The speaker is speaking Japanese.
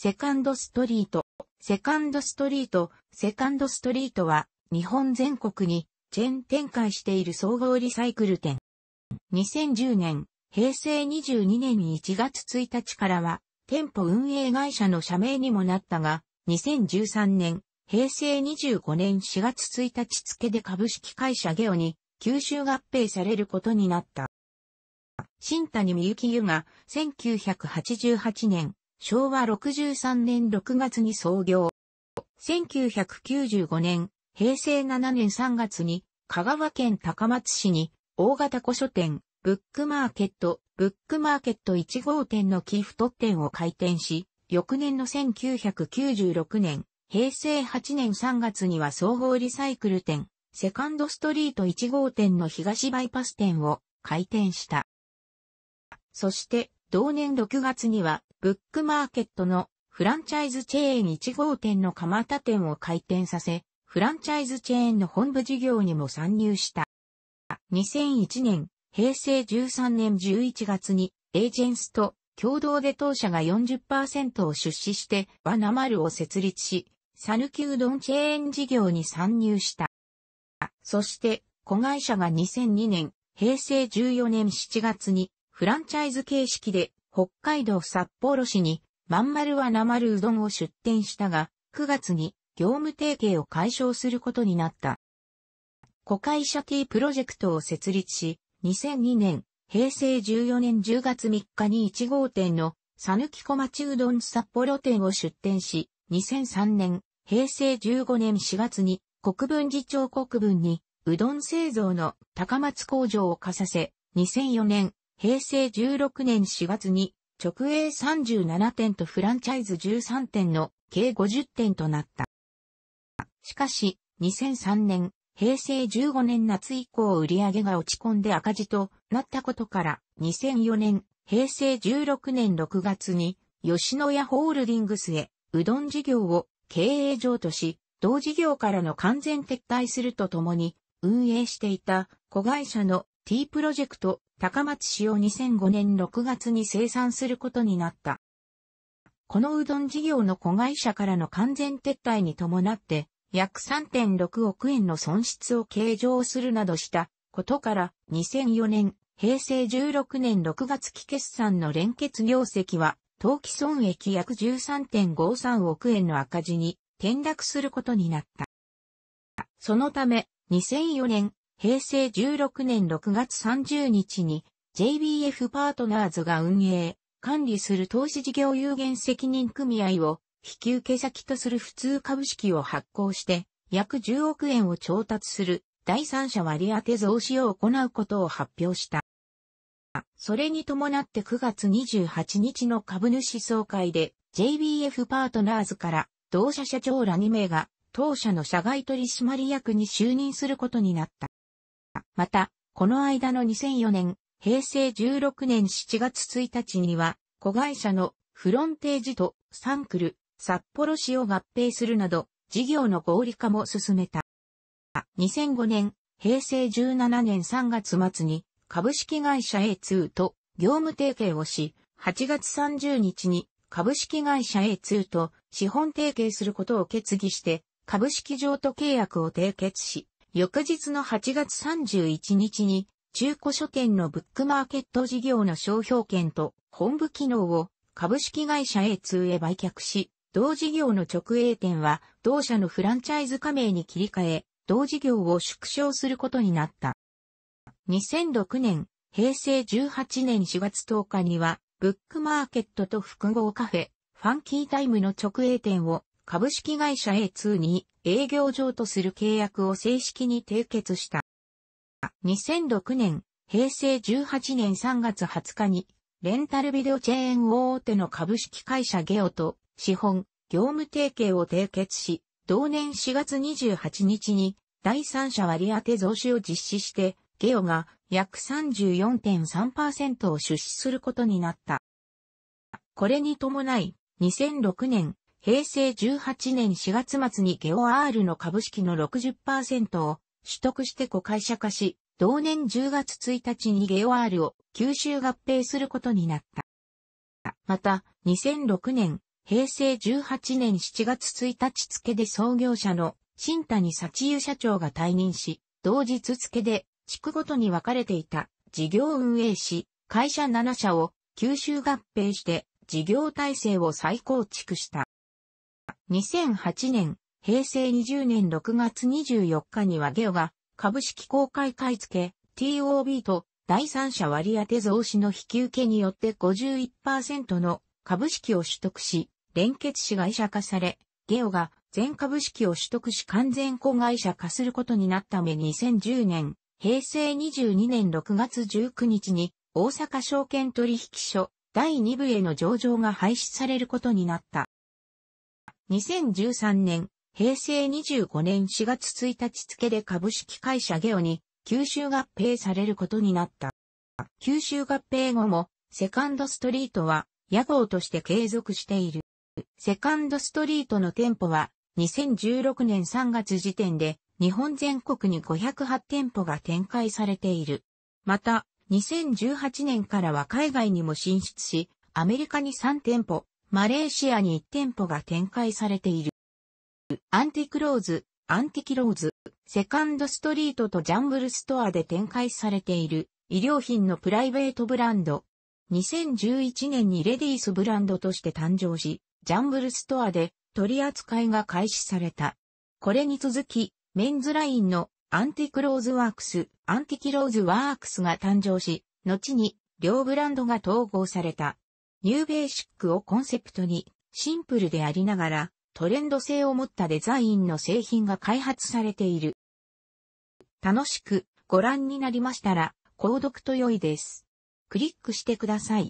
セカンドストリート。セカンドストリート、セカンドストリートは、日本全国に、チェーン展開している総合リサイクル店。2010年、平成22年1月1日からは、店舗運営会社の社名にもなったが、2013年、平成25年4月1日付で株式会社ゲオに、吸収合併されることになった。新谷美幸湯が1988年昭和63年6月に創業。1995年、平成7年3月に、香川県高松市に、大型古書店、ブックマーケット、ブックマーケット1号店の寄付特典を開店し、翌年の1996年、平成8年3月には総合リサイクル店、セカンドストリート1号店の東バイパス店を開店した。そして、同年6月には、ブックマーケットのフランチャイズチェーン1号店の蒲田店を開店させ、フランチャイズチェーンの本部事業にも参入した。2001年、平成13年11月に、エージェンスと共同で当社が40%を出資して、バナマルを設立し、サヌキうどんチェーン事業に参入した。そして、子会社が2002年、平成14年7月に、フランチャイズ形式で北海道札幌市にまんまるはなまるうどんを出店したが、9月に業務提携を解消することになった。古会社 T プロジェクトを設立し、2002年、平成14年10月3日に1号店のさぬき小町うどん札幌店を出店し、2003年、平成15年4月に国分寺町国分にうどん製造の高松工場を貸させ、2004年、平成16年4月に直営37店とフランチャイズ13店の計50店となった。しかし、2003年、平成15年夏以降売上が落ち込んで赤字となったことから、2004年、平成16年6月に、吉野家ホールディングスへ、うどん事業を経営上とし、同事業からの完全撤退するとともに、運営していた子会社の T プロジェクト高松市を2005年6月に生産することになった。このうどん事業の子会社からの完全撤退に伴って、約3.6億円の損失を計上するなどしたことから、2004年、平成16年6月期決算の連結業績は、当期損益約13.53億円の赤字に転落することになった。そのため、2004年平成16年6月30日に JBF パートナーズが運営、管理する投資事業有限責任組合を引き受け先とする普通株式を発行して約10億円を調達する第三者割当増資を行うことを発表した。それに伴って9月28日の株主総会で JBF パートナーズから同社社長ら2名が当社の社外取締役に就任することになった。また、この間の2004年、平成16年7月1日には、子会社のフロンテージとサンクル、札幌市を合併するなど、事業の合理化も進めた。2005年、平成17年3月末に、株式会社 A2 と業務提携をし、8月30日に株式会社 A2 と資本提携することを決議して、株式譲渡契約を締結し、翌日の8月31日に、中古書店のブックマーケット事業の商標権と本部機能を株式会社 A2 へ売却し、同事業の直営店は同社のフランチャイズ加盟に切り替え、同事業を縮小することになった。2006年、平成18年4月10日には、ブックマーケットと複合カフェ、ファンキータイムの直営店を株式会社 A2 に営業上とする契約を正式に締結した。2006年、平成18年3月20日に、レンタルビデオチェーン大手の株式会社ゲオと資本、業務提携を締結し、同年4月28日に第三者割当増資を実施して、ゲオが約34.3%を出資することになった。これに伴い、2006年平成18年4月末にゲオアールの株式の60%を取得して子会社化し、同年10月1日にゲオアールを吸収合併することになった。また、2006年、平成18年7月1日付で創業者の新谷幸雄社長が退任し、同日付で地区ごとに分かれていた事業運営し、会社7社を吸収合併して事業体制を再構築した。2008年、平成20年6月24日にはゲオが株式公開買い付け TOB と第三者割当増資の引き受けによって51%の株式を取得し、連結子会社化され、ゲオが全株式を取得し完全子会社化することになっため2010年、平成22年6月19日に大阪証券取引所第2部への上場が廃止されることになった。2013年、平成25年4月1日付で株式会社ゲオに吸収合併されることになった。吸収合併後も、セカンドストリートは屋号として継続している。セカンドストリートの店舗は2016年3月時点で日本全国に508店舗が展開されている。また、2018年からは海外にも進出し、アメリカに3店舗、マレーシアに1店舗が展開されている。アンティクローズ、アンティキローズ、セカンドストリートとジャンブルストアで展開されている医療品のプライベートブランド。2011年にレディースブランドとして誕生し、ジャンブルストアで取り扱いが開始された。これに続き、メンズラインのアンティクローズワークス、アンティキローズワークスが誕生し、後に両ブランドが統合された。ニューベーシックをコンセプトに、シンプルでありながら、トレンド性を持ったデザインの製品が開発されている。楽しくご覧になりましたら、購読と良いです。クリックしてください。